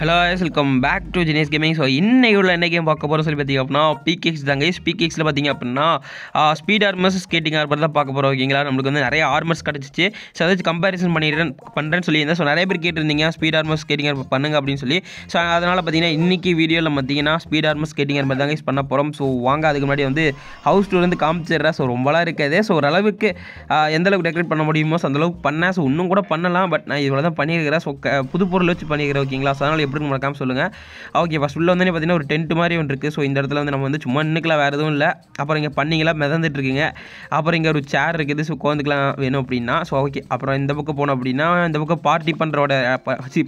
hello yes welcome back to Jinesh gaming so இன்னைக்கு உள்ள என்ன கேம் பார்க்க போகிறோம் சொல்லி பார்த்திங்க அப்படின்னா பிகேக்ஸ் தாங்க பிகேக்ஸில் பார்த்திங்க அப்படின்னா ஸ்பீட் ஆர்மர்ஸ் ஸ்கேட்டிங் ஆர்மர் தான் பார்க்க போகிறோம் ஓகேங்களா நம்மளுக்கு வந்து நிறைய ஆர்மர்ஸ் கிடச்சிச்சு ஸோ அதை கம்பேரிசன் பண்ணிடுறேன் பண்ணுறேன் சொல்லியிருந்தேன் ஸோ நிறைய பேர் கேட்டிருந்தீங்க ஸ்பீட் ஆர்மர் ஸ்கேட்டிங் ஆர்மர் பண்ணுங்க அப்படின்னு சொல்லி ஸோ அதனால் பார்த்தீங்கன்னா இன்றைக்கி வீடியோவில் பார்த்தீங்கன்னா ஸ்பீட் ஆர்மர் ஸ்கேட்டிங் ஆர்மர் தாங்க யூஸ் பண்ண போகிறோம் ஸோ வாங்க அதுக்கு முன்னாடி வந்து ஹவுஸ் டூர்லேருந்து காமிச்சிடுறேன் ஸோ ரொம்பலாம் இருக்காது ஸோ ஓரளவுக்கு அளவுக்கு டெக்கரேட் பண்ண முடியுமோ ஸோ அந்தளவுக்கு பண்ணேன் ஸோ இன்னும் கூட பண்ணலாம் பட் நான் இவ்வளோ தான் பண்ணியிருக்கிறேன் ஸோ புது பொருள் வச்சு பண்ணிக்கிறேன் ஓகேங்களா ஸோ அதனால் எப்படி மறக்காமல் சொல்லுங்கள் ஓகே ஃபஸ்ட் உள்ள வந்து பார்த்தீங்கன்னா ஒரு டென்ட் மாதிரி ஒன்று இருக்குது ஸோ இந்த இடத்துல வந்து நம்ம வந்து சும்மா நின்றுக்கலாம் வேறு எதுவும் இல்லை அப்புறம் இங்கே பண்ணிங்களாம் மிதந்துட்டு இருக்கீங்க அப்புறம் இங்கே ஒரு சேர் இருக்குது ஸோ உட்காந்துக்கலாம் வேணும் அப்படின்னா ஸோ ஓகே அப்புறம் இந்த பக்கம் போனோம் அப்படின்னா இந்த பக்கம் பார்ட்டி பண்ணுறோட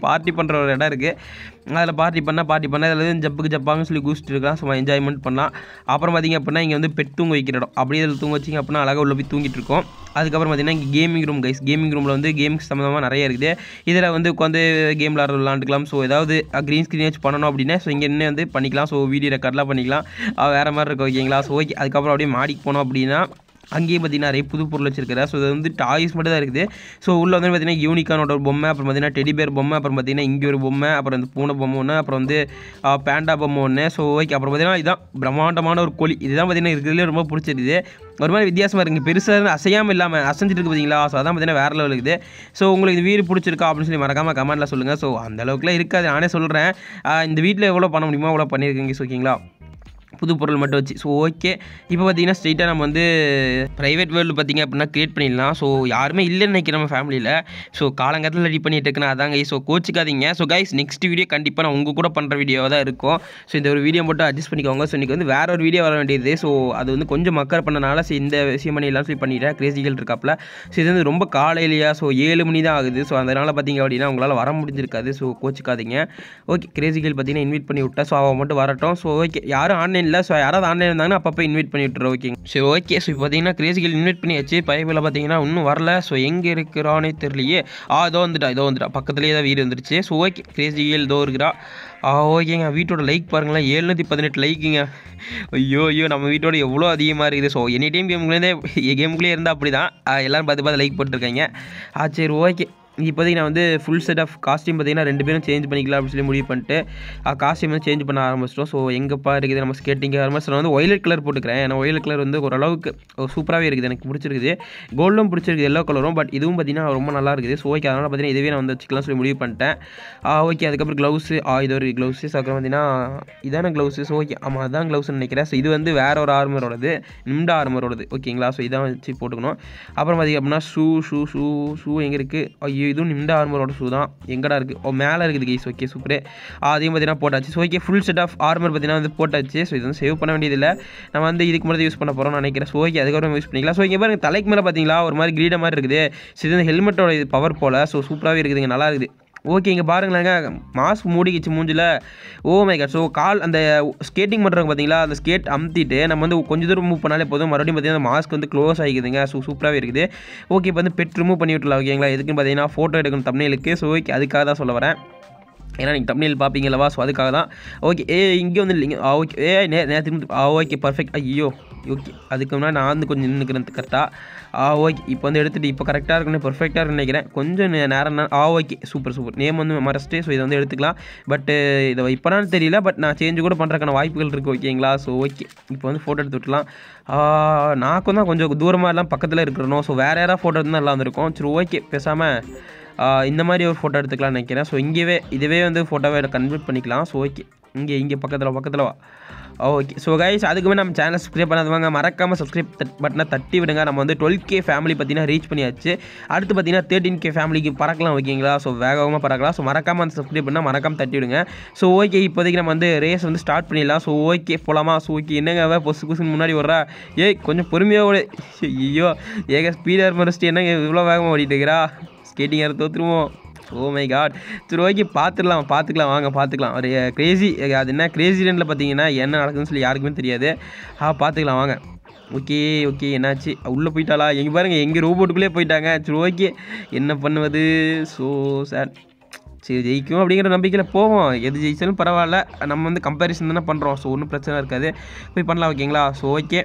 பார்ட்டி பண்ணுற ஒரு இடம் இருக்குது அதில் பார்ட்டி பண்ணால் பார்ட்டி பண்ணால் அதில் ஜப்புக்கு ஜப்பாங்கன்னு சொல்லி குடிச்சிட்டு இருக்கலாம் சும்மா என்ஜாய்மெண்ட் பண்ணலாம் அப்புறம் பார்த்திங்க அப்படின்னா இங்கே வந்து பெட் தூங்க வைக்கிற இடம் அப்படியே அதில் தூங்க வச்சிங்க அப்படின்னா அழகாக உள்ள போய் தூங்கிட்டு இருக்கோம் அதுக்கப்புறம் பார்த்திங்கன்னா இங்கே கேமிங் ரூம் கைஸ் கேமிங் ரூமில் வந்து கேம்ஸ் சம்மந்தமாக நிறைய இருக்குது இதில் வந்து உட்காந்து கேம் விளாட விளாண்டுக்கலாம் ஸோ ஏதாவது க்ரீன் ஸ்க்ரீன் வச்சு பண்ணணும் அப்படின்னா ஸோ இங்கே என்ன வந்து பண்ணிக்கலாம் ஸோ வீடியோ ரெக்கார்ட்லாம் பண்ணிக்கலாம் வேறு மாதிரி இருக்கும் ஓகேங்களா ஸோ ஓகே அதுக்கப்புறம் அப்படியே மாடிக்கு போனோம் அப்படின்னா அங்கேயும் பார்த்தீங்கன்னா நிறைய புது பொருள் ஸோ இது வந்து டாய்ஸ் மட்டும் தான் இருக்குது ஸோ உள்ளே வந்து பார்த்தீங்கன்னா யூனிகானோட ஒரு பொம்மை அப்புறம் பார்த்தீங்கன்னா பேர் பொம்மை அப்புறம் பார்த்தீங்கன்னா இங்கே ஒரு பொம்மை அப்புறம் வந்து பூனை பொம்மை ஒன்று அப்புறம் வந்து பேண்டா பொம்மை ஒன்று ஸோ ஓகே அப்புறம் பார்த்திங்கன்னா இதுதான் பிரம்மாண்டமான ஒரு கோழி இதுதான் பார்த்தீங்கன்னா இருக்கிறதுலே ரொம்ப பிடிச்சிருக்குது ஒரு மாதிரி வித்தியாசமாக இருக்குது பெருசாக அசையாமல் இல்லாமல் அசைஞ்சிட்டு இருக்குது பார்த்தீங்களா ஸோ அதான் பார்த்தீங்கன்னா வேறு லெவல் இருக்குது ஸோ உங்களுக்கு இந்த வீடு பிடிச்சிருக்கா அப்படின்னு சொல்லி மறக்காமல் கமெண்ட்டில் சொல்லுங்கள் ஸோ அந்த அளவுக்குலாம் இருக்காது நானே சொல்கிறேன் இந்த வீட்டில் எவ்வளோ பண்ண முடியுமோ அவ்வளோ பண்ணியிருக்கீங்க ஓகேங்களா புது பொருள் மட்டும் வச்சு ஸோ ஓகே இப்போ பார்த்தீங்கன்னா ஸ்ட்ரெயிட்டாக நம்ம வந்து ப்ரைவேட் வேர்ல்டு பார்த்திங்க அப்படின்னா க்ரியேட் பண்ணிடலாம் ஸோ யாருமே இல்லைன்னு நினைக்கிறேன் நம்ம ஃபேமிலியில் ஸோ காலங்கத்தில் ரெடி பண்ணிட்டு இருக்கேன் அதாங்க ஸோ கோச்சிக்காதீங்க ஸோ கைஸ் நெக்ஸ்ட் வீடியோ கண்டிப்பாக நான் உங்கள் கூட பண்ணுற வீடியோவாக தான் இருக்கும் ஸோ இந்த ஒரு வீடியோ மட்டும் அட்ஜஸ்ட் பண்ணிக்கோங்க ஸோ இன்றைக்கி வந்து வேறு ஒரு வீடியோ வர வேண்டியது ஸோ அது வந்து கொஞ்சம் மக்கர் பண்ணனால ஸோ இந்த விஷயம் பண்ணிடலாம் சொல்லி பண்ணிட்டேன் கிரேசிகள் இருக்காப்பில் ஸோ இது வந்து ரொம்ப காலையிலையா ஸோ ஏழு மணி தான் ஆகுது ஸோ அதனால் பார்த்தீங்க அப்படின்னா உங்களால் வர முடிஞ்சிருக்காது ஸோ கோச்சிக்காதீங்க ஓகே கிரேசிகள் பார்த்தீங்கன்னா இன்வைட் பண்ணி விட்டேன் ஸோ அவன் மட்டும் வரட்டும் ஸோ ஓகே யாரும் ஆன்லைன் இல்லை ஸோ யாராவது ஆன்லைன் இருந்தாங்கன்னா அப்பப்போ இன்வைட் பண்ணி ஓகேங்க சரி ஓகே ஸோ இப்போ பார்த்தீங்கன்னா கிரேசிகள் இன்வைட் பண்ணி வச்சு பைப்பில் பார்த்தீங்கன்னா இன்னும் வரல ஸோ எங்கே இருக்கிறானே தெரியலையே ஆ இதோ வந்துட்டா இதோ வந்துட்டா பக்கத்துலேயே தான் வீடு வந்துருச்சு ஸோ ஓகே கிரேசிகள் இதோ இருக்கிறா ஆ ஓகேங்க வீட்டோட லைக் பாருங்களேன் ஏழுநூற்றி பதினெட்டு லைக்குங்க ஐயோ ஐயோ நம்ம வீட்டோட எவ்வளோ அதிகமாக இருக்குது ஸோ எனி டைம் கேமுக்குள்ளேருந்தே கேமுக்குள்ளேயே இருந்தால் அப்படி தான் எல்லோரும் பார்த்து பார்த்து லைக் போட்டுருக்கீங்க ஆ சரி ஓகே இப்போதைக்கு நான் வந்து ஃபுல் செட் ஆஃப் காஸ்ட்யூம் பார்த்திங்கன்னா ரெண்டு பேரும் சேஞ்ச் பண்ணிக்கலாம் அப்படின்னு சொல்லி முடிவு பண்ணிட்டு காஸ்ட்யூம் வந்து சேஞ்ச் பண்ண ஆரம்பிச்சிட்டோம் ஸோ எங்கேப்பா இருக்குது நம்ம ஸ்கேட்டிங் ஆரம்பிச்சு நான் வந்து ஒயிலட் கலர் போட்டுக்கிறேன் ஏன்னா ஒயிலட் கலர் வந்து ஓரளவுக்கு சூப்பராகவே இருக்குது எனக்கு பிடிச்சிருக்குது கோல்டும் பிடிச்சிருக்குது எல்லோ கலரும் பட் இதுவும் பார்த்திங்கன்னா ரொம்ப நல்லா இருக்குது ஸோ ஓகே அதனால் பார்த்திங்கன்னா இதுவே நான் வந்து வச்சுக்கலாம்னு சொல்லி முடிவு பண்ணிட்டேன் ஓகே அதுக்கப்புறம் க்ளவுஸு இது ஒரு க்ளவுஸு அப்புறம் பார்த்திங்கன்னா இதான க்ளவுஸு ஸோ ஓகே ஆமாம் அதான் க்ளவுஸ்னு நினைக்கிறேன் ஸோ இது வந்து வேற ஒரு ஆர்மரோடது நிம்டா ஆர்மரோடது ஓகேங்களா ஸோ இதான் வச்சு போட்டுக்கணும் அப்புறம் பார்த்திங்க அப்படின்னா ஷூ ஷூ ஷூ ஷூ எங்கே இருக்குது ஐயோ இதுவும் நிம்டா ஆர்மரோட ஷூ தான் எங்கடா இருக்குது ஓ மேலே இருக்குது கைஸ் ஓகே சூப்பரே அதையும் பார்த்தீங்கன்னா போட்டாச்சு so okay full set of armour பார்த்தீங்கன்னா வந்து போட்டாச்சு ஸோ இது வந்து சேவ் பண்ண வேண்டியதில்லை நம்ம வந்து இதுக்கு மட்டும் யூஸ் பண்ண போகிறோம்னு நினைக்கிறேன் ஸோ ஓகே அதுக்கப்புறம் யூஸ் பண்ணிக்கலாம் ஸோ இங்கே பாருங்கள் தலைக்கு மேலே பார்த்தீங்களா ஒரு மாதிரி கிரீட மாதிரி இருக்குது ஸோ இது ஹெல்மெட்டோட இது பவர் போல் ஸோ சூப்பராகவே இருக்குதுங்க நல்லா இருக்குது ஓகே இங்கே பாருங்களேங்க மாஸ்க் மூடிக்கிச்சு மூஞ்சில் oh oh my god so கால் அந்த ஸ்கேட்டிங் பண்ணுறவங்க பார்த்தீங்களா அந்த ஸ்கேட் அமுத்திட்டு நம்ம வந்து கொஞ்சம் தூரம் மூவ் பண்ணாலே போதும் மறுபடியும் பார்த்தீங்கன்னா அந்த மாஸ்க் வந்து க்ளோஸ் ஆகிக்குதுங்க ஸோ சூப்பராகவே இருக்குது ஓகே இப்போ வந்து பெட் ரிமூவ் பண்ணி விட்டுலாம் ஓகேங்களா எதுக்குன்னு பார்த்தீங்கன்னா ஃபோட்டோ எடுக்கணும் தமிழுக்கு ஸோ ஓகே அதுக்காக தான் சொல்ல வரேன் ஏன்னா நீங்கள் தமிழில் பார்ப்பீங்களவா ஸோ அதுக்காக தான் ஓகே ஏ இங்கே வந்து இல்லைங்க ஓகே ஏ நே ஆ ஓகே பர்ஃபெக்ட் ஐயோ ஓகே அதுக்கு முன்னாடி நான் வந்து கொஞ்சம் நின்றுக்கிறேன் கரெக்டாக ஆ ஓகே இப்போ வந்து எடுத்துகிட்டு இப்போ கரெக்டாக இருக்குன்னு பர்ஃபெக்டாக இருக்குன்னு நினைக்கிறேன் கொஞ்சம் நேரம் ah okay super super name வந்து மறஸ்ட்டு ஸோ இதை வந்து எடுத்துக்கலாம் பட்டு இதை இப்போனாலும் தெரியல பட் நான் சேஞ்சு கூட பண்ணுறக்கான வாய்ப்புகள் இருக்குது ஓகேங்களா ஸோ ஓகே இப்போ வந்து ஃபோட்டோ எடுத்து விட்டுலாம் நாக்கும் தான் கொஞ்சம் தூரமாக எல்லாம் பக்கத்தில் இருக்கிறனோ ஸோ வேறு யாராவது ஃபோட்டோ இருந்தால் எல்லாம் வந்திருக்கும் சரி ஓகே பேசாமல் இந்த மாதிரி ஒரு ஃபோட்டோ எடுத்துக்கலாம்னு நினைக்கிறேன் ஸோ இங்கேவே இதுவே வந்து ஃபோட்டோவை கன்வெர்ட் பண்ணிக்கலாம் ஸோ ஓகே இங்கே இங்கே பக்கத்தில் பக்கத்தில் ஓகே ஸோ கைஸ் அதுக்குமே நம்ம சேனல் சப்ஸ்கிரைப் பண்ணாதவங்க மறக்காமல் சப்ஸ்கிரைப் பட்டனை தட்டி விடுங்க நம்ம வந்து டுவெல் கே ஃபேமிலி பார்த்தீங்கன்னா ரீச் பண்ணியாச்சு அடுத்து பார்த்தீங்கன்னா தேர்ட்டின் கே ஃபேமிலிக்கு பறக்கலாம் ஓகேங்களா ஸோ வேகமாக பறக்கலாம் ஸோ மறக்காமல் அந்த சப்ஸ்கிரைப் பண்ணால் மறக்காமல் தட்டி விடுங்க ஸோ ஓகே இப்போதைக்கு நம்ம வந்து ரேஸ் வந்து ஸ்டார்ட் பண்ணிடலாம் ஸோ ஓகே போகலாமா ஸோ ஓகே என்னங்க பொசு குசுன்னு முன்னாடி வர்றா ஏய் கொஞ்சம் பொறுமையாக ஐயோ ஏக ஸ்பீடாக மறைச்சிட்டு என்னங்க இவ்வளோ வேகமாக ஓடிட்டு இருக்கிறா ஸ்கேட்டிங் யாரும் தோற்றுருவோம் ஓ மை காட் திரு ஓகே பார்த்துடலாம் பார்த்துக்கலாம் வாங்க பார்த்துக்கலாம் ஒரு க்ரேசி eh, eh, அது என்ன ரெண்டில் பார்த்தீங்கன்னா என்ன நடக்குதுன்னு சொல்லி யாருக்குமே தெரியாது ஆ பார்த்துக்கலாம் வாங்க ஓகே ஓகே என்னாச்சு உள்ளே போயிட்டாளா எங்கே பாருங்கள் எங்கள் ரோபோட்டுக்குள்ளே போயிட்டாங்க சரி ஓகே என்ன பண்ணுவது ஸோ சார் சரி ஜெயிக்கும் அப்படிங்கிற நம்பிக்கையில் போவோம் எது ஜெயிச்சாலும் பரவாயில்ல நம்ம வந்து கம்பேரிசன் தானே பண்ணுறோம் ஸோ ஒன்றும் பிரச்சனை இருக்காது போய் பண்ணலாம் ஓகேங்களா ஸோ ஓகே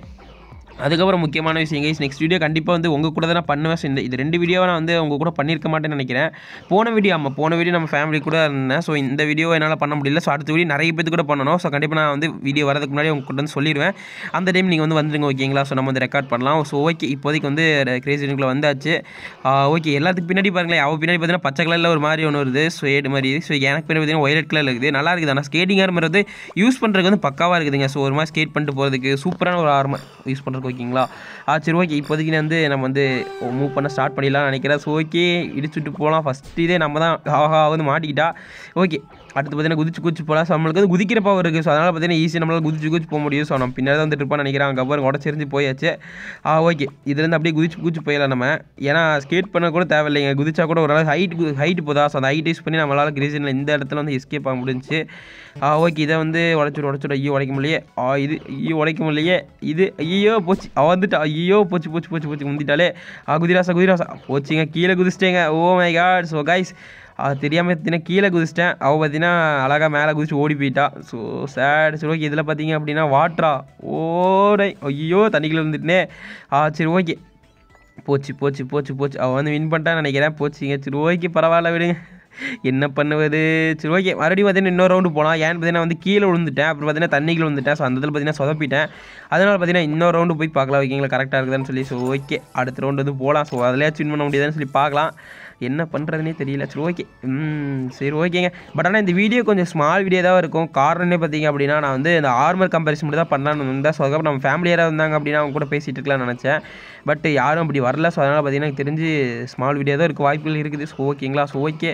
அதுக்கப்புறம் முக்கியமான விஷயம் கைஸ் நெக்ஸ்ட் வீடியோ கண்டிப்பாக வந்து உங்கள் கூட தான் பண்ணுவேன் இந்த இது ரெண்டு வீடியோவை நான் வந்து உங்கள் கூட பண்ணியிருக்க மாட்டேன்னு நினைக்கிறேன் போன வீடியோ ஆமாம் போன வீடியோ நம்ம ஃபேமிலி கூட இருந்தேன் ஸோ இந்த வீடியோ என்னால் பண்ண முடியல ஸோ அடுத்த வீடியோ நிறைய பேர்த்து கூட பண்ணணும் ஸோ கண்டிப்பாக நான் வந்து வீடியோ வரதுக்கு முன்னாடி உங்கள் கூட வந்து சொல்லிடுவேன் அந்த டைம் நீங்கள் வந்து வந்துடுங்க ஓகேங்களா ஸோ நம்ம வந்து ரெக்கார்ட் பண்ணலாம் ஸோ ஓகே இப்போதைக்கு வந்து கிரேசிக்குள்ளே வந்தாச்சு ஓகே எல்லாத்துக்கு பின்னாடி பாருங்களேன் அவள் பின்னாடி பார்த்தீங்கன்னா பச்சை கலரில் ஒரு மாதிரி ஒன்று வருது ஸோ ஏடு மாதிரி ஸோ எனக்கு பின்னாடி பார்த்தீங்கன்னா ஒயிலட் கலர் இருக்குது நல்லா இருக்குது ஆனால் ஸ்கேட்டிங்காக இருக்கிறது யூஸ் பண்ணுறதுக்கு வந்து பக்காவாக இருக்குதுங்க ஸோ ஒரு மாதிரி ஸ்கேட் பண்ணிட்டு போகிறதுக்கு சூப்பரான ஒரு ஆர்மா யூஸ் பண்ணுறது இருக்குது ஓகேங்களா ஆ சரி ஓகே இப்போதைக்கு வந்து நம்ம வந்து மூவ் பண்ண ஸ்டார்ட் பண்ணிடலாம்னு நினைக்கிறேன் ஸோ ஓகே இடிச்சுட்டு போகலாம் ஃபஸ்ட்டு இதே நம்ம தான் ஆகா வந்து மாட்டிக்கிட்டா ஓகே அடுத்து பார்த்தீங்கன்னா குதிச்சு குதிச்சு போகலாம் நம்மளுக்கு வந்து குதிக்கிற பவர் இருக்குது ஸோ அதனால் பார்த்தீங்கன்னா ஈஸியாக நம்மளால் குதிச்சு குதிச்சு போக முடியும் ஸோ நம்ம பின்னாடி தான் வந்து இருப்பான்னு நினைக்கிறேன் அங்கே பாருங்க உடச்சிருந்து போயாச்சு ஆ ஓகே இதுலேருந்து அப்படியே குதிச்சு குதிச்சு போயிடலாம் நம்ம ஏன்னா ஸ்கேட் பண்ண கூட தேவையில்லைங்க குதிச்சா கூட ஒரு ஹைட் ஹைட் போதா ஸோ அந்த ஹைட் யூஸ் பண்ணி நம்மளால் கிரீசனில் இந்த இடத்துல வந்து எஸ்கேப் ஆக முடிஞ்சு ஆ ஓகே இதை வந்து உடச்சிடும் உடச்சிடும் ஐயோ உடைக்க முடியே ஆ இது ஐயோ உடைக்க முடியே இது ஐயோ போச்சு வந்துட்டு ஐயோ போச்சு போச்சு போச்சு போச்சு முந்திட்டாலே ஆ குதிராசா குதிராசா போச்சுங்க கீழே குதிச்சிட்டேங்க oh oh my god so guys அது தெரியாமல் பார்த்தீங்கன்னா கீழே குதிச்சிட்டேன் அவள் பார்த்தீங்கன்னா அழகாக மேலே குதிச்சு ஓடி போயிட்டா ஸோ சேட் சரி ஓகே இதில் பார்த்தீங்க அப்படின்னா வாட்ரா ஓடை ஐயோ தண்ணிக்குள்ளே இருந்துட்டுனே ஆ சரி ஓகே போச்சு போச்சு போச்சு போச்சு அவள் வந்து வின் பண்ணிட்டான்னு நினைக்கிறேன் போச்சுங்க சரி ஓகே பரவாயில்ல விடுங்க என்ன பண்ணுவது சரி ஓகே மறுபடியும் பார்த்தீங்கன்னா இன்னொரு ரவுண்டு போகலாம் ஏன்னு பார்த்தீங்கன்னா வந்து கீழே விழுந்துட்டேன் அப்புறம் பார்த்தீங்கன்னா தண்ணிக்குள்ள விழுந்துட்டேன் ஸோ அந்த இதில் பார்த்தீங்கன்னா சொதப்பிட்டேன் அதனால் பார்த்தீங்கன்னா இன்னொரு ரவுண்டு போய் பார்க்கலாம் ஓகேங்களா கரெக்டாக இருக்குதுன்னு சொல்லி ஸோ ஓகே அடுத்த ரவுண்டு வந்து போகலாம் ஸோ அதிலேயே வின் பண்ண முடியாதுன்னு சொல்லி பார்க்கலாம் என்ன பண்ணுறதுனே தெரியல சரி ஓகே சரி ஓகேங்க பட் ஆனால் இந்த வீடியோ கொஞ்சம் ஸ்மால் வீடியோ தான் இருக்கும் காரணமே பார்த்தீங்க அப்படின்னா நான் வந்து இந்த ஆர்மர் கம்பேரிசன் மட்டும் தான் பண்ணலான்னு இருந்தேன் ஸோ அதுக்கப்புறம் நம்ம ஃபேமிலி இருந்தாங்க அப்படின்னா அவங்க கூட பேசிகிட்டு இருக்கலாம்னு நினச்சேன் பட் யாரும் அப்படி வரல ஸோ அதனால் பார்த்தீங்கன்னா எனக்கு தெரிஞ்சு ஸ்மால் வீடியோ தான் இருக்குது வாய்ப்புகள் இருக்குது ஸோ ஓகேங்களா ஸோ ஓகே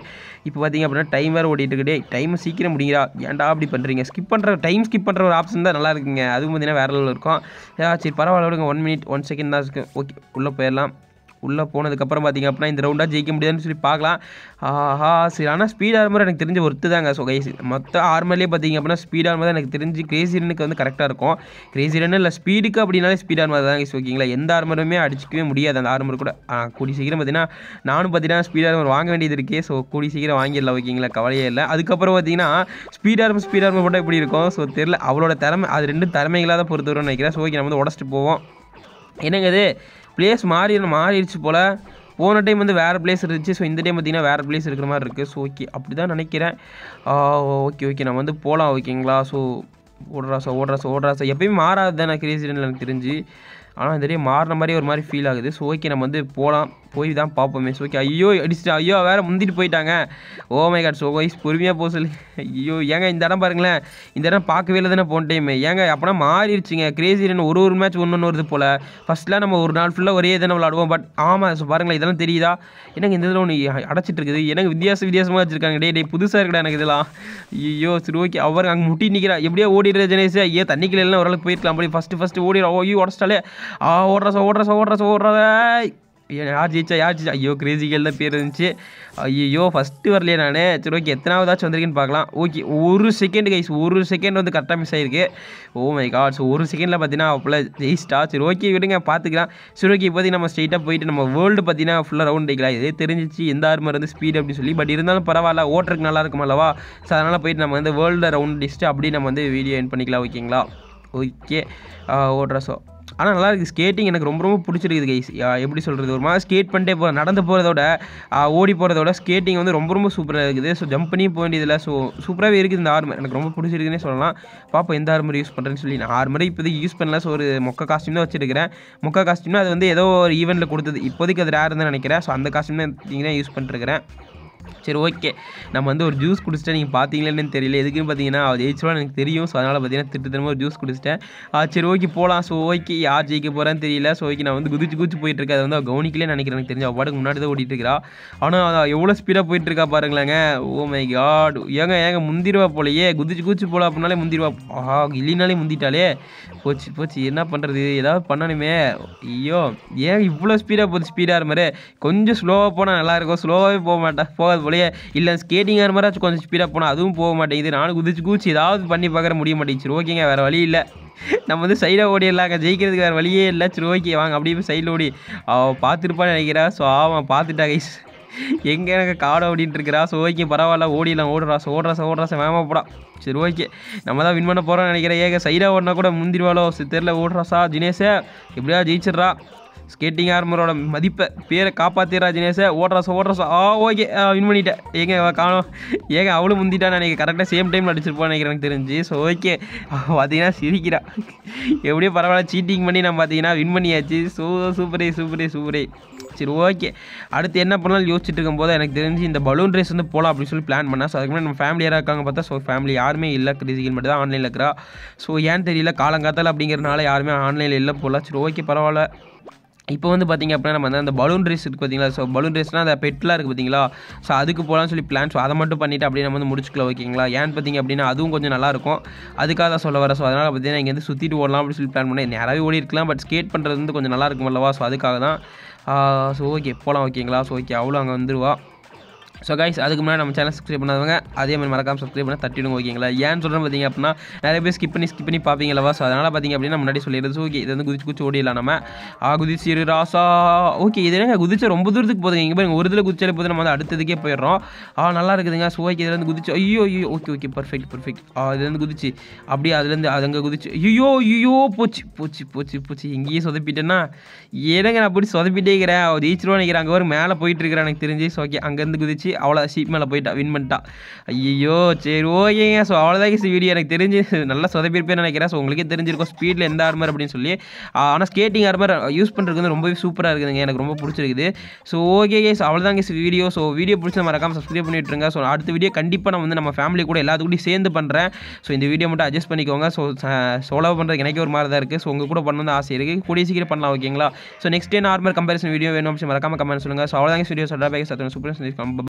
இப்போ பார்த்தீங்க அப்படின்னா டைம் வேறு ஓடிட்டு டைம் சீக்கிரம் முடிங்கிறா ஏன்டா அப்படி பண்ணுறீங்க ஸ்கிப் பண்ணுற டைம் ஸ்கிப் பண்ணுற ஒரு ஆப்ஷன் தான் நல்லா இருக்குங்க அதுவும் பார்த்தீங்கன்னா வேறு லெவலில் இருக்கும் சரி பரவாயில்ல விடுங்க ஒன் மினிட் ஒன் செகண்ட் தான் இருக்குது ஓகே உள்ளே போயிடலாம் உள்ளே போனதுக்கப்புறம் பார்த்திங்க அப்படின்னா இந்த ரவுண்டாக ஜெயிக்க முடியாதுன்னு சொல்லி பார்க்கலாம் ஆஹா சரி ஆனால் ஸ்பீட் ஆர்மர் எனக்கு தெரிஞ்ச ஒருத்து தாங்க ஸோ கைஸ் மொத்த ஆர்மர்லேயே பார்த்திங்க அப்படின்னா ஸ்பீட் ஆர்மர் தான் எனக்கு தெரிஞ்சு கிரேசி ரன்னுக்கு வந்து கரெக்டாக இருக்கும் கிரேசி ரன் இல்லை ஸ்பீடுக்கு அப்படின்னாலே ஸ்பீட் ஆர்மர் தான் கைஸ் ஓகேங்களா எந்த ஆர்மருமே அடிச்சிக்கவே முடியாது அந்த ஆர்மர் கூட கூடி சீக்கிரம் பார்த்தீங்கன்னா நானும் பார்த்தீங்கன்னா ஸ்பீட் ஆர்மர் வாங்க வேண்டியது இருக்கே ஸோ கூடி சீக்கிரம் வாங்கிடலாம் ஓகேங்களா கவலையே இல்லை அதுக்கப்புறம் பார்த்தீங்கன்னா ஸ்பீட் ஆர்மர் ஸ்பீட் ஆர்மர் போட்டால் எப்படி இருக்கும் ஸோ தெரியல அவளோட திறமை அது ரெண்டு திறமைகளாக தான் பொறுத்தவரை நினைக்கிறேன் ஸோ ஓகே நம்ம வந்து உடச்சிட்டு போவோம் என்னங்க இது பிளேஸ் மாறி மாறிடுச்சு போல் போன டைம் வந்து வேறு பிளேஸ் இருந்துச்சு ஸோ இந்த டைம் பார்த்திங்கன்னா வேறு பிளேஸ் இருக்கிற மாதிரி இருக்குது ஸோ ஓகே அப்படி தான் நினைக்கிறேன் ஓகே ஓகே நம்ம வந்து போகலாம் ஓகேங்களா ஸோ ஓடுறாசா ஓடுறாசா ஓடுறாசா எப்பயுமே மாறாது தான் நான் கிரேசிடென்ட்டில் எனக்கு தெரிஞ்சு ஆனால் இந்த மாறின மாதிரி ஒரு மாதிரி ஃபீல் ஆகுது ஸோ ஓகே நம்ம வந்து போகலாம் போய் தான் பார்ப்போமே ஸோ ஓகே ஐயோ அடிச்சுட்டு ஐயோ வேறு முந்திட்டு போயிட்டாங்க oh oh my god so guys பொறுமையாக போக சொல்லி ஐயோ ஏங்க இந்த இடம் பாருங்களேன் இந்த இடம் பார்க்கவே இல்லை தானே போன டைம் ஏங்க அப்போனா மாறிடுச்சுங்க கிரேசி ரன் ஒரு ஒரு மேட்ச் ஒன்று ஒன்று வருது போல் ஃபஸ்ட்டெலாம் நம்ம ஒரு நாள் ஃபுல்லாக ஒரே தானே விளாடுவோம் பட் ஆமாம் ஸோ பாருங்களேன் இதெல்லாம் தெரியுதா எனக்கு இந்த இதில் ஒன்று அடைச்சிட்டு இருக்குது எனக்கு வித்தியாச வித்தியாசமாக வச்சுருக்காங்க டே டே புதுசாக இருக்குடா எனக்கு இதெல்லாம் ஐயோ சரி ஓகே அவர் அங்கே முட்டி நிற்கிறா எப்படியோ ஓடிடுற ஜெனேஷ் ஐயோ தண்ணிக்கல ஒரு போயிருக்கலாம் அப்படி ஃபஸ்ட்டு ஃபஸ்ட்டு ஓடிடுறோம் ஐயோ உடச்சிட்டாலே ஆ ஓடுற ஓடுற ஓடுற ஓடுற யார் ஜெயிச்சா யார் ஜெயிச்சா ஐயோ கிரேசி கேள் தான் பேர் இருந்துச்சு ஐயோ ஃபஸ்ட்டு வரலையே நான் சரி ஓகே எத்தனாவதாச்சும் வந்திருக்கேன்னு பார்க்கலாம் ஓகே ஒரு செகண்ட் கைஸ் ஒரு செகண்ட் வந்து கரெக்டாக மிஸ் ஆகிருக்கு ஓ மை காட் ஸோ ஒரு செகண்டில் பார்த்தீங்கன்னா அப்போல ஜெயிச்சிட்டா சரி ஓகே விடுங்க பார்த்துக்கலாம் சரி ஓகே இப்போதைக்கு நம்ம ஸ்ட்ரெயிட்டாக போயிட்டு நம்ம வேர்ல்டு பார்த்தீங்கன்னா ஃபுல்லாக ரவுண்ட் அடிக்கலாம் இதே தெரிஞ்சிச்சு எந்த ஆர்மர் வந்து ஸ்பீடு அப்படின்னு சொல்லி பட் இருந்தாலும் பரவாயில்ல ஓட்டுறதுக்கு நல்லா இருக்கும் அல்லவா ஸோ அதனால் போயிட்டு நம்ம வந்து வேர்ல்டு ரவுண்ட் அடிச்சுட்டு அப்படி நம்ம வந்து வீடியோ என் பண்ணிக்கலாம் ஓகேங்களா ஓகே ஓடுற ஸோ ஆனால் நல்லா இருக்குது ஸ்கேட்டிங் எனக்கு ரொம்ப ரொம்ப பிடிச்சிருக்குது கைஸ் எப்படி சொல்கிறது ஒரு மாதிரி ஸ்கேட் பண்ணிட்டே போ நடந்து போகிறதோட ஓடி போகிறதோட ஸ்கேட்டிங் வந்து ரொம்ப ரொம்ப சூப்பராக இருக்குது ஸோ ஜம்ப் பண்ணி போக வேண்டியதில்லை ஸோ சூப்பராகவே இருக்குது இந்த ஆர்மர் எனக்கு ரொம்ப பிடிச்சிருக்குன்னே சொல்லலாம் பாப்பா எந்த ஆர்மர் யூஸ் பண்ணுறேன்னு சொல்லி நான் ஆர்மரை இப்போதைக்கு யூஸ் பண்ணல ஸோ ஒரு மொக்க காஸ்டியூம் தான் வச்சிருக்கிறேன் மொக்க காஸ்டியூம்னா அது வந்து ஏதோ ஒரு ஈவெண்ட்டில் கொடுத்தது இப்போதைக்கு அது ரேர் தான் நினைக்கிறேன் ஸோ அந்த காஸ்டியூம் தான் யூஸ் பண்ணிருக்கிறேன் சரி ஓகே நம்ம வந்து ஒரு ஜூஸ் குடிச்சிட்டேன் நீங்கள் பார்த்தீங்களேன்னு தெரியல எதுக்குன்னு பார்த்தீங்கன்னா அது ஜெயிச்சுவா எனக்கு தெரியும் ஸோ அதனால் பார்த்தீங்கன்னா திட்டு திரும்ப ஒரு ஜூஸ் குடிச்சிட்டேன் சரி ஓகே போகலாம் ஸோ ஓகே யார் ஜெயிக்க போகிறான்னு தெரியல ஸோ ஓகே நான் வந்து குதிச்சு குதிச்சு போயிட்டுருக்கேன் அதை வந்து அவள் கவனிக்கலே நினைக்கிறேன் எனக்கு தெரிஞ்ச அவ்வாடுக்கு முன்னாடி தான் ஓடிட்டுருக்கா ஆனால் எவ்வளோ ஸ்பீடாக போயிட்டுருக்கா பாருங்களேங்க ஓ மை காட் ஏங்க ஏங்க முந்திருவா போலையே குதிச்சு குதிச்சு போகல அப்படின்னாலே முந்திருவா ஆஹா இல்லைனாலே முந்திட்டாலே போச்சு போச்சு என்ன பண்ணுறது ஏதாவது பண்ணணுமே ஐயோ ஏன் இவ்வளோ ஸ்பீடாக போகுது ஸ்பீடாக மாதிரி கொஞ்சம் ஸ்லோவாக போனால் நல்லாயிருக்கும் ஸ்லோவாகவே போக மாட்டேன் போக போகாது போலயே இல்லை ஸ்கேட்டிங்காக மாதிரி கொஞ்சம் ஸ்பீடாக போனால் அதுவும் போக மாட்டேங்குது நானும் குதிச்சு குதிச்சு ஏதாவது பண்ணி பார்க்குற முடிய மாட்டேங்குது சரி ஓகேங்க வேறு வழி இல்லை நம்ம வந்து சைடில் ஓடிடலாங்க ஜெயிக்கிறதுக்கு வேறு வழியே இல்லை சரி ஓகே வாங்க அப்படியே போய் சைடில் ஓடி அவள் பார்த்துருப்பான்னு நினைக்கிறா ஸோ அவன் பார்த்துட்டா கைஸ் எங்கே எனக்கு காடு அப்படின்ட்டு இருக்கிறா ஸோ ஓகே பரவாயில்ல ஓடிடலாம் ஓடுறா ஓடுறாஸ் ஓடுறாஸ் வேமா போடா சரி ஓகே நம்ம தான் வின் பண்ண போகிறோம்னு நினைக்கிறேன் ஏக சைடாக ஓடினா கூட முந்திருவாளோ தெரியல சா தினேஷை எப்படியா ஜெயிச்சிட்றா ஸ்கேட்டிங் ஆர்மரோட மதிப்பை பேரை காப்பாற்றிடுறா தினேஷை ஓட்ராசா ஓட்ராசா ஆ ஓகே வின் பண்ணிட்டேன் ஏங்க காணும் ஏங்க அவளும் முந்திட்டான் நான் கரெக்டாக சேம் டைமில் அடிச்சிருப்பான்னு நினைக்கிறேன் எனக்கு தெரிஞ்சு ஸோ ஓகே பார்த்தீங்கன்னா சிரிக்கிறா எப்படியும் பரவாயில்ல சீட்டிங் பண்ணி நான் பார்த்தீங்கன்னா வின் பண்ணியாச்சு ஸோ சூப்பரே சூப்பரே சூப்பரே சரி ஓகே அடுத்து என்ன பண்ணாலும் யோசிச்சுட்டு இருக்கும்போது எனக்கு தெரிஞ்சு இந்த பலூன் ரேஸ் வந்து போகலாம் அப்படின்னு சொல்லி பிளான் பண்ணேன் ஸோ அதுக்கு நம்ம ஃபேமிலி யாராக இருக்காங்க பார்த்தா ஸோ ஃபேமிலி யாருமே இல்லை கிரிசிகள் மட்டும் தான் ஆன்லைனில் இருக்கிறா ஸோ ஏன்னு தெரியல காலங்காத்தால் அப்படிங்கிறதுனால யாருமே ஆன்லைனில் இல்லை போகலாம் சரி ஓகே பரவாயில்ல இப்போ வந்து பார்த்திங்க அப்படின்னா நம்ம அந்த பலூன் ரேஸ் இருக்குது பார்த்தீங்களா ஸோ பலூன் ரேஸ்னால் அந்த பெட்லாம் இருக்குது பார்த்தீங்களா ஸோ அதுக்கு போகலாம்னு சொல்லி பிளான் ஸோ அதை மட்டும் பண்ணிவிட்டு அப்படியே நம்ம வந்து முடிச்சுக்கலாம் ஓகேங்களா ஏன்னு பார்த்திங்க அப்படின்னா அதுவும் கொஞ்சம் நல்லாயிருக்கும் அதுக்காக தான் சொல்ல வர ஸோ அதனால் பார்த்தீங்கன்னா இங்கே வந்து சுற்றிட்டு ஓடலாம் அப்படின்னு சொல்லி பிளான் பண்ணேன் நேராகவே ஓடி இருக்கலாம் பட் ஸ்கேட் பண்ணுறது வந்து கொஞ்சம் நல்லா அல்லவா ஸோ அதுக்காக தான் ஸோ ஓகே போகலாம் ஓகேங்களா ஸோ ஓகே அவ்வளோ அங்கே வந்துடுவா ஸோ கைஸ் அதுக்கு முன்னாடி நம்ம சேனல் சப்ஸ்கிரைப் பண்ணாதவங்க அதே மாதிரி மறக்காம சப்ஸ்கிரைப் பண்ண தட்டிடுங்க ஓகேங்களா ஏன் சொல்கிறேன் பார்த்தீங்க அப்படின்னா நிறைய பேர் ஸ்கிப் பண்ணி ஸ்கிப் பண்ணி பார்ப்பீங்களா ஸோ அதனால் பார்த்தீங்க அப்படின்னா முன்னாடி சொல்லிடுறது ஓகே இது வந்து குதிச்சு குச்சி ஓடிடலாம் நம்ம ஆ குதிச்சிரு ராசா ஓகே இது என்னங்க குதிச்சு ரொம்ப தூரத்துக்கு போதுங்க இங்கே பாருங்க ஒரு இதில் குதிச்சாலே போது நம்ம வந்து அடுத்ததுக்கே போயிடுறோம் ஆ நல்லா இருக்குதுங்க ஸோ ஓகே இதுலேருந்து குதிச்சு ஐயோ ஐயோ okay okay perfect perfect ah இதுலேருந்து குதிச்சு அப்படியே அதுலேருந்து அது அங்கே குதிச்சு ஐயோ ஐயோ போச்சு போச்சு போச்சு போச்சு எங்கேயும் சொதப்பிட்டேன்னா ஏதாங்க நான் அப்படி சொதப்பிட்டே இருக்கிறேன் ரீச்சிருவான்னு நினைக்கிறேன் அங்கே ஒரு மேலே போயிட்டு இருக்கிறேன் எனக்கு தெரிஞ்சு ஸோ ஓகே அங்கேருந்து குதிச்சு அவ்வளோ சீப் மேலே போயிட்டா வின் பண்ணிட்டா ஐயோ சரி ஓகேங்க ஸோ அவ்வளோதான் வீடியோ எனக்கு தெரிஞ்சு நல்லா சொதப்பிருப்பேன்னு நினைக்கிறேன் ஸோ உங்களுக்கே தெரிஞ்சிருக்கும் ஸ்பீடில் எந்த ஆர்மர் அப்படின்னு சொல்லி ஆனால் ஸ்கேட்டிங் ஆர்மர் யூஸ் பண்ணுறது வந்து ரொம்பவே சூப்பராக இருக்குதுங்க எனக்கு ரொம்ப பிடிச்சிருக்குது ஸோ ஓகே கேஸ் அவ்வளோதான் கேஸ் வீடியோ ஸோ வீடியோ பிடிச்ச மறக்காமல் சப்ஸ்கிரைப் இருங்க ஸோ அடுத்த வீடியோ கண்டிப்பாக நான் வந்து நம்ம ஃபேமிலி கூட எல்லாத்துக்கூடயும் சேர்ந்து பண்ணுறேன் ஸோ இந்த வீடியோ மட்டும் அட்ஜஸ்ட் பண்ணிக்கோங்க ஸோ சோலோ பண்ணுறது எனக்கு ஒரு மாதிரி தான் இருக்குது ஸோ உங்கள் கூட பண்ணணும்னு ஆசை இருக்குது கூடிய சீக்கிரம் பண்ணலாம் ஓகேங்களா so next day normal comparison video வேணும் மறக்காமல் கமெண்ட் சொல்லுங்கள் ஸோ அவ்வளோதான் வீடியோ சொல்கிறேன் சூப்பர்